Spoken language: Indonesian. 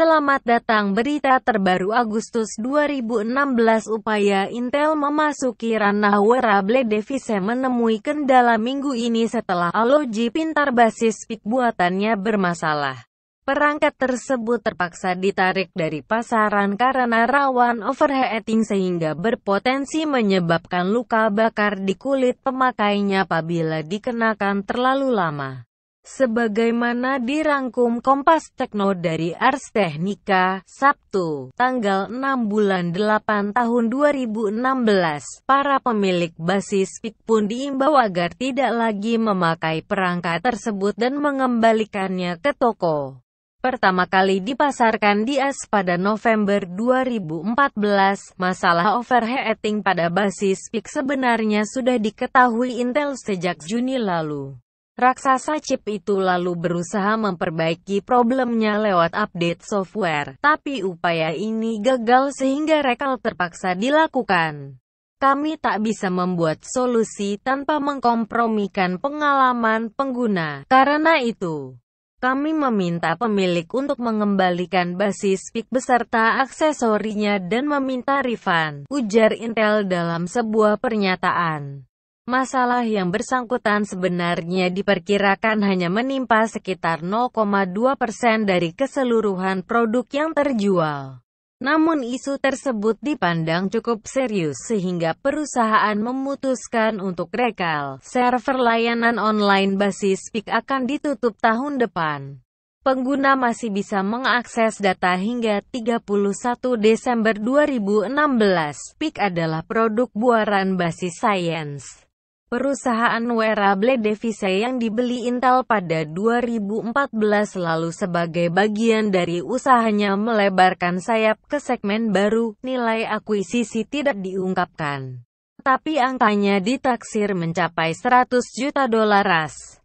Selamat datang berita terbaru Agustus 2016 upaya Intel memasuki ranah wearable device menemui kendala minggu ini setelah aloji pintar basis PIC buatannya bermasalah. Perangkat tersebut terpaksa ditarik dari pasaran karena rawan overheating sehingga berpotensi menyebabkan luka bakar di kulit pemakainya apabila dikenakan terlalu lama sebagaimana dirangkum Kompas Tekno dari Ars Technica, Sabtu, tanggal 6 bulan 8 tahun 2016. Para pemilik basis PIK pun diimbau agar tidak lagi memakai perangkat tersebut dan mengembalikannya ke toko. Pertama kali dipasarkan di AS pada November 2014, masalah overheating pada basis PIK sebenarnya sudah diketahui Intel sejak Juni lalu. Raksasa chip itu lalu berusaha memperbaiki problemnya lewat update software, tapi upaya ini gagal sehingga rekal terpaksa dilakukan. Kami tak bisa membuat solusi tanpa mengkompromikan pengalaman pengguna. Karena itu, kami meminta pemilik untuk mengembalikan basis PIK beserta aksesorinya dan meminta refund, ujar Intel dalam sebuah pernyataan. Masalah yang bersangkutan sebenarnya diperkirakan hanya menimpa sekitar 0,2 persen dari keseluruhan produk yang terjual. Namun isu tersebut dipandang cukup serius sehingga perusahaan memutuskan untuk rekal. Server layanan online basis PIK akan ditutup tahun depan. Pengguna masih bisa mengakses data hingga 31 Desember 2016. PIK adalah produk buaran basis science. Perusahaan wearable Devisa yang dibeli Intel pada 2014 lalu sebagai bagian dari usahanya melebarkan sayap ke segmen baru, nilai akuisisi tidak diungkapkan. Tapi angkanya ditaksir mencapai 100 juta dolar as.